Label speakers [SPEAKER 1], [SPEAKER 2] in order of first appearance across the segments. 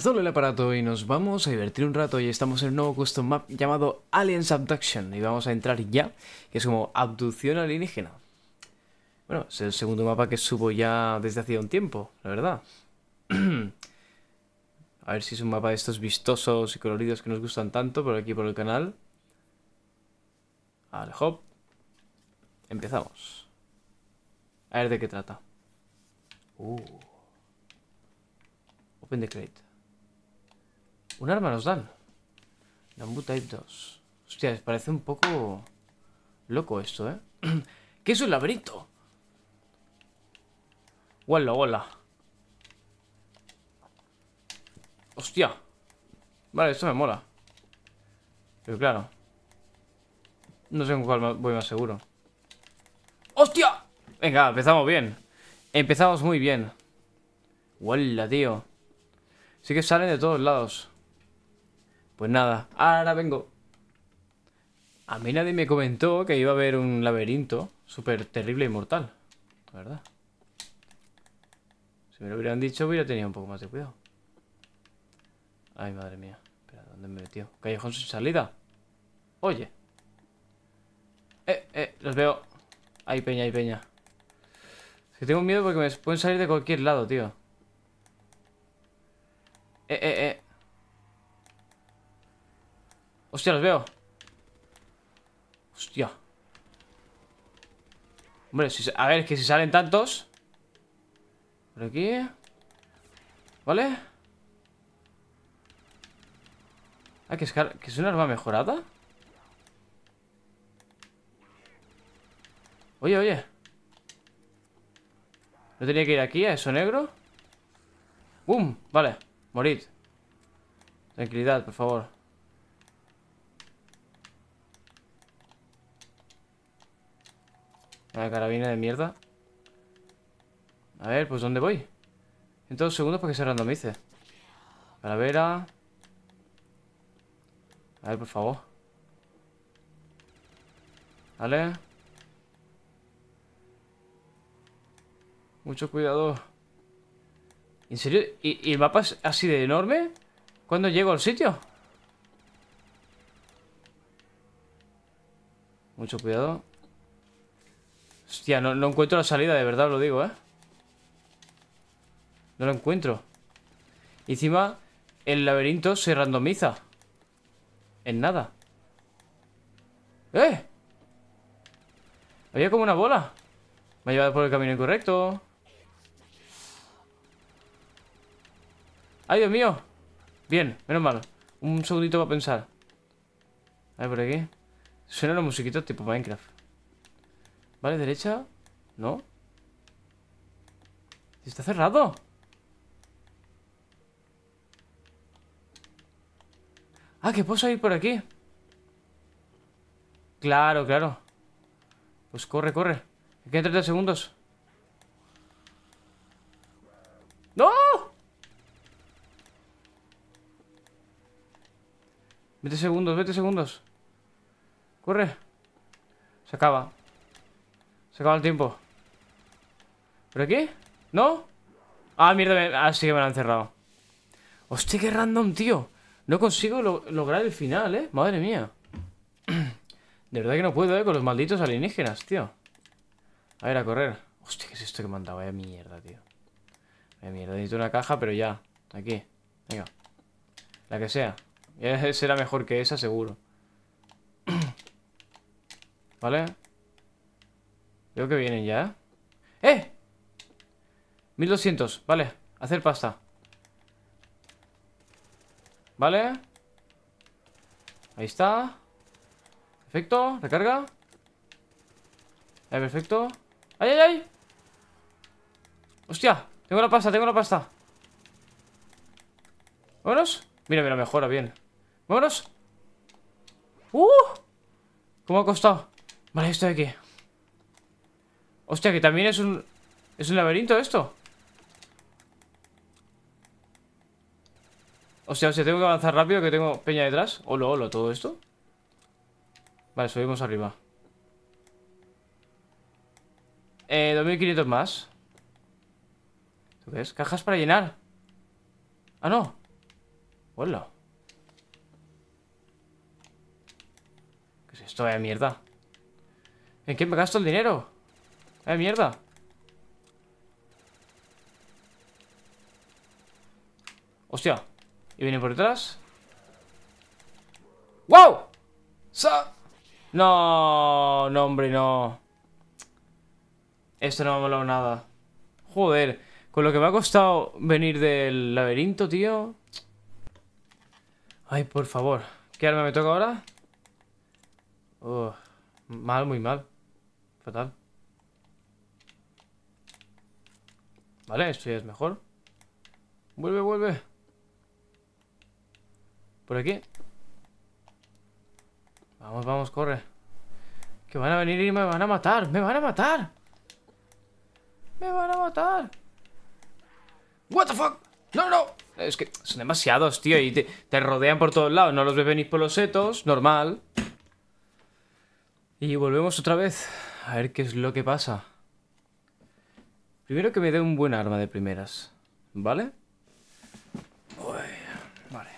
[SPEAKER 1] solo el aparato y nos vamos a divertir un rato y estamos en un nuevo custom map llamado Aliens Abduction y vamos a entrar ya, que es como abducción alienígena. Bueno, es el segundo mapa que subo ya desde hace un tiempo, la verdad. a ver si es un mapa de estos vistosos y coloridos que nos gustan tanto por aquí por el canal. Al hop. Empezamos. A ver de qué trata. Uh. Open the crate. Un arma nos dan. Nambu Type 2. Hostia, parece un poco loco esto, ¿eh? ¿Qué es un laberinto? Hola, hola. Hostia. Vale, esto me mola. Pero claro. No sé en cuál voy más seguro. ¡Hostia! Venga, empezamos bien. Empezamos muy bien. Hola, tío. Sí que salen de todos lados. Pues nada, ahora vengo. A mí nadie me comentó que iba a haber un laberinto súper terrible y e mortal. La verdad. Si me lo hubieran dicho, hubiera tenido un poco más de cuidado. Ay, madre mía. Espera, ¿dónde me metió? Callejón sin salida. Oye. Eh, eh, los veo. Hay peña, ahí peña. Es que tengo miedo porque me pueden salir de cualquier lado, tío. Eh, eh, eh. Hostia, los veo. Hostia. Hombre, a ver, que si salen tantos. Por aquí. ¿Vale? Ah, que es, que es una arma mejorada. Oye, oye. ¿No tenía que ir aquí a eso negro? ¡Bum! Vale, morid. Tranquilidad, por favor. La carabina de mierda. A ver, pues ¿dónde voy? En todos segundos para que se randomice. Calavera. A ver, por favor. Vale. Mucho cuidado. ¿En serio? ¿Y, ¿Y, el mapa es así de enorme? ¿Cuándo llego al sitio? Mucho cuidado. Hostia, no, encuentro la salida, de verdad lo digo, ¿eh? No lo encuentro. Y Encima, el laberinto se randomiza. En nada. ¡Eh! Había como una bola. Me ha llevado por el camino incorrecto. ¡Ay, Dios mío! Bien, menos mal. Un segundito para pensar. A ver, por aquí. Suena los musiquitos tipo Minecraft. Vale, derecha. ¿No? Está cerrado. Ah, que puedo salir por aquí. Claro, claro. Pues corre, corre. Aquí hay 30 segundos. ¡No! ¡20 segundos, 20 segundos. Corre. Se acaba. Se acaba el tiempo. ¿Pero aquí? ¿No? Ah, mierda, me... Ah, sí que me lo han cerrado. Hostia, qué random, tío. No consigo lograr el final, ¿eh? Madre mía. De verdad que no puedo, ¿eh? Con los malditos alienígenas, tío. A ver, a correr. Hostia, ¿qué es esto que me han dado? Vaya mierda, tío. Vaya mierda, necesito una caja, pero ya. Aquí. Venga. La que sea. será mejor que esa, seguro. ¿Vale? Veo que vienen ya. ¡Eh! 1200, vale. Hacer pasta. Vale. Ahí está. Perfecto, recarga. Ahí, perfecto. ¡Ay, ay, ay! ¡Hostia! Tengo la pasta, tengo la pasta. Vámonos. Mira, mira, mejora, bien. Vámonos. ¡Uh! ¿Cómo ha costado? Vale, estoy aquí. Hostia, que también es un... ¿Es un laberinto esto? Hostia, hostia, tengo que avanzar rápido que tengo peña detrás. ¡Holo, olo, todo esto. Vale, subimos arriba. Eh, 2500 más. ¿Tú ves? Cajas para llenar. Ah, no. Hola. ¿Qué es esto? Vaya mierda. ¿En qué me gasto el dinero? ¡Eh, mierda! ¡Hostia! ¿Y viene por detrás? ¡Wow! ¡Sa! No, no, hombre, no. Esto no me ha molado nada. Joder, con lo que me ha costado venir del laberinto, tío. Ay, por favor. ¿Qué arma me toca ahora? mal, muy mal. Fatal. Vale, esto ya es mejor. Vuelve, vuelve. Por aquí. Vamos, vamos, corre. Que van a venir y me van a matar. ¡Me van a matar! ¡Me van a matar! ¡What the fuck! ¡No, no! Es que son demasiados, tío. Y te, te rodean por todos lados. No los ves venir por los setos. Normal. Y volvemos otra vez. A ver qué es lo que pasa. Primero que me dé un buen arma de primeras. ¿Vale? Uy, vale.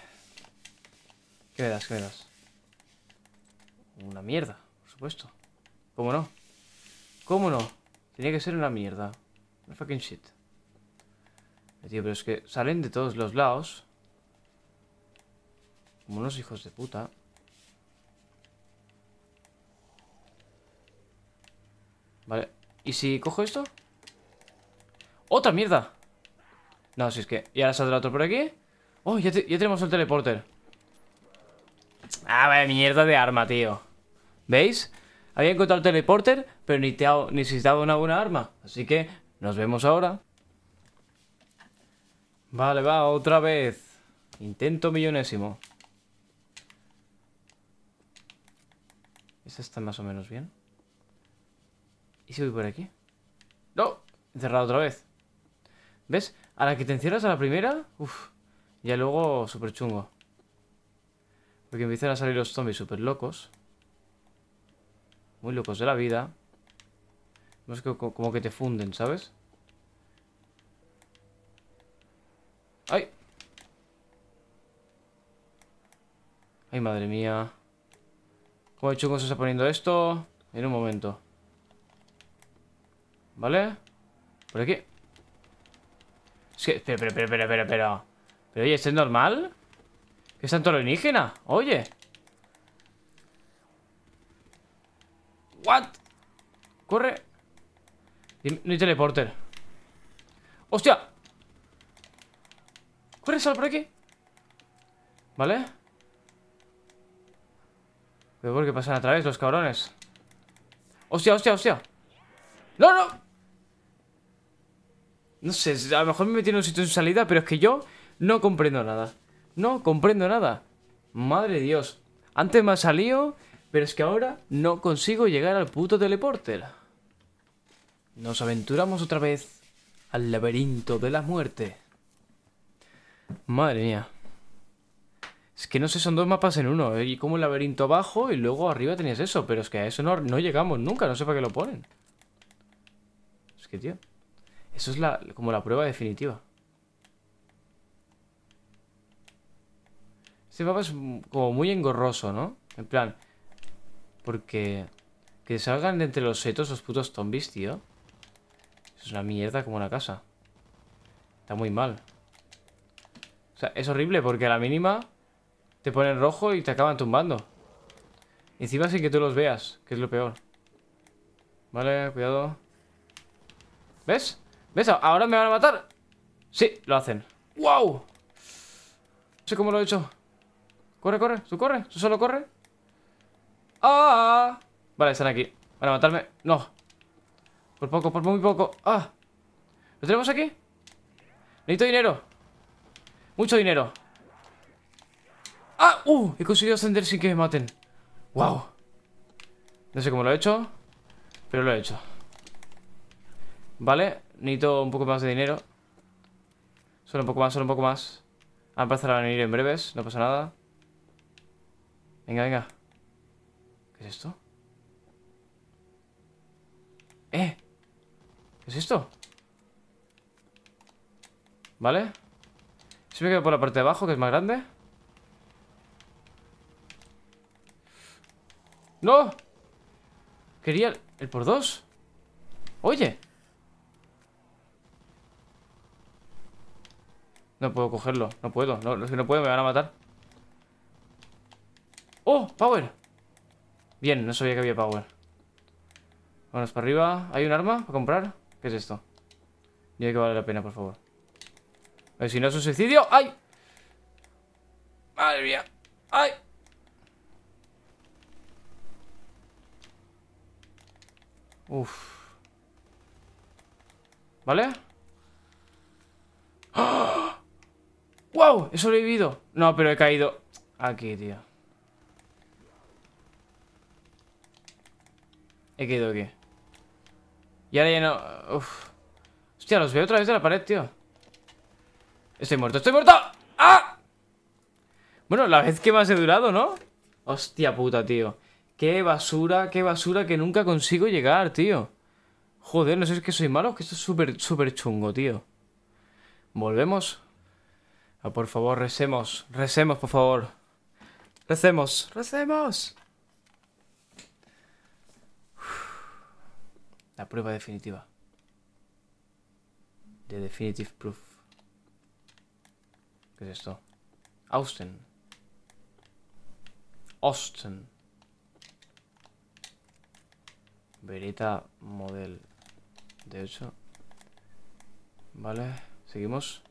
[SPEAKER 1] ¿Qué me das? ¿Qué me das? Una mierda, por supuesto. ¿Cómo no? ¿Cómo no? Tenía que ser una mierda. Una fucking shit. Eh, tío, pero es que salen de todos los lados. Como unos hijos de puta. Vale. ¿Y si cojo esto? ¡Otra mierda! No, si es que... Y ahora saldrá otro por aquí. ¡Oh, ya, tenemos el teleporter! Ah, vaya mierda de arma, tío. ¿Veis? Había encontrado el teleporter, pero ni te ha... necesitaba una buena arma. Así que nos vemos ahora. Vale, va, otra vez. Intento millonésimo. Esta está más o menos bien. ¿Y si voy por aquí? ¡No! Encerrado otra vez. ¿Ves? A la que te encierras a la primera, uff, ya luego súper chungo. Porque empiezan a salir los zombies súper locos. Muy locos de la vida. No es que como que te funden, ¿sabes? ¡Ay! ¡Ay, madre mía! ¿Cómo de chungo se está poniendo esto? En un momento. ¿Vale? Por aquí que, pero, pero, pero, pero, pero... Pero, oye, ¿esto es normal? ¿Qué es tanto alienígena? Oye. ¿What? Corre. No hay teleporter. ¡Hostia! Corre, sal por aquí. ¿Vale? Pero por qué pasan a través los cabrones. ¡Hostia, hostia, hostia! ¡No, no! No sé, a lo mejor me metí en un sitio sin salida, pero es que yo no comprendo nada. No comprendo nada. Madre de Dios. Antes me ha salido, pero es que ahora no consigo llegar al puto teleporter. Nos aventuramos otra vez al laberinto de la muerte. Madre mía. Es que no sé, son dos mapas en uno. Y como el laberinto abajo y luego arriba tenías eso. Pero es que a eso no, no llegamos nunca. No sé para qué lo ponen. Es que, tío... Eso es la, como la prueba definitiva. Este mapa es como muy engorroso, ¿no? En plan, porque que salgan de entre los setos los putos zombies, tío. Eso es una mierda como una casa. Está muy mal. O sea, es horrible porque a la mínima te ponen rojo y te acaban tumbando. Encima sin que tú los veas, que es lo peor. Vale, cuidado. ¿Ves? ¿Ves? Ahora me van a matar. Sí, lo hacen. ¡Wow! No sé cómo lo he hecho. Corre, corre. Tú corre. tú solo corre. ¡Ah! Vale, están aquí. Van a matarme. No. Por poco, por muy poco. ¡Ah! ¿Lo tenemos aquí? Necesito dinero. Mucho dinero. ¡Ah! ¡Uh! He conseguido ascender sin que me maten. ¡Wow! No sé cómo lo he hecho, pero lo he hecho. Vale, Necesito un poco más de dinero. Solo un poco más, solo un poco más. a empezar a venir en breves, no pasa nada. Venga, venga. ¿Qué es esto? ¿Eh? ¿Qué es esto? ¿Vale? Si me quedo por la parte de abajo, que es más grande. ¡No! Quería el por dos. Oye. No puedo cogerlo, no puedo. No, que no puedo me van a matar. ¡Oh! ¡Power! Bien, no sabía que había power. Vamos para arriba. ¿Hay un arma para comprar? ¿Qué es esto? hay que vale la pena, por favor. A ver, si no es un suicidio. ¡Ay! ¡Madre mía! ¡Ay! Uf. ¿Vale? ¡Ah! ¡Wow! He sobrevivido. No, pero he caído aquí, tío. He caído aquí. Y ahora ya no... Uf. Hostia, los veo otra vez de la pared, tío. Estoy muerto, estoy muerto. ¡Ah! Bueno, la vez que más he durado, ¿no? Hostia puta, tío. Qué basura, qué basura que nunca consigo llegar, tío. Joder, no sé si es que soy malo, que esto es súper, súper chungo, tío. Volvemos. Ah, por favor, recemos, recemos, por favor. Recemos, recemos. La prueba definitiva. The Definitive Proof. ¿Qué es esto? Austin Austin Verita Model. De hecho. Vale, seguimos.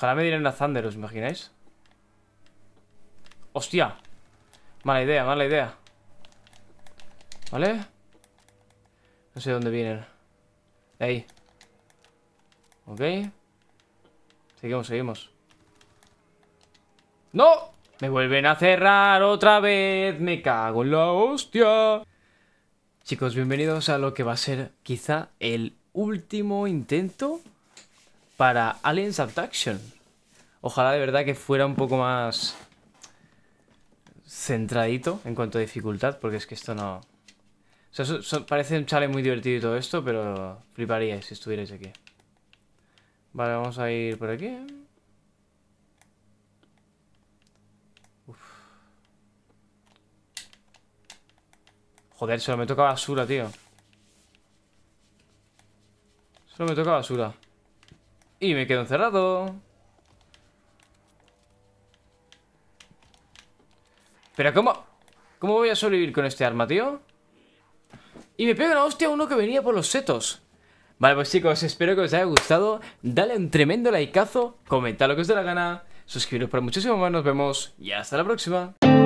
[SPEAKER 1] Ojalá me dieran a Thunder, ¿os imagináis? ¡Hostia! Mala idea, mala idea ¿Vale? No sé dónde vienen ahí Ok Seguimos, seguimos ¡No! Me vuelven a cerrar otra vez Me cago en la hostia Chicos, bienvenidos a lo que va a ser quizá el último intento para Aliens Abduction. Ojalá de verdad que fuera un poco más centradito en cuanto a dificultad, porque es que esto no... O sea, parece un chale muy divertido y todo esto, pero fliparíais si estuvierais aquí. Vale, vamos a ir por aquí. Joder, solo me toca basura, tío. Solo me toca basura. Y me quedo encerrado. Pero ¿cómo? ¿Cómo voy a sobrevivir con este arma, tío? Y me pega una hostia uno que venía por los setos. Vale, pues chicos, espero que os haya gustado. Dale un tremendo likeazo, comentad lo que os dé la gana, suscribiros para muchísimo más, nos vemos y hasta la próxima.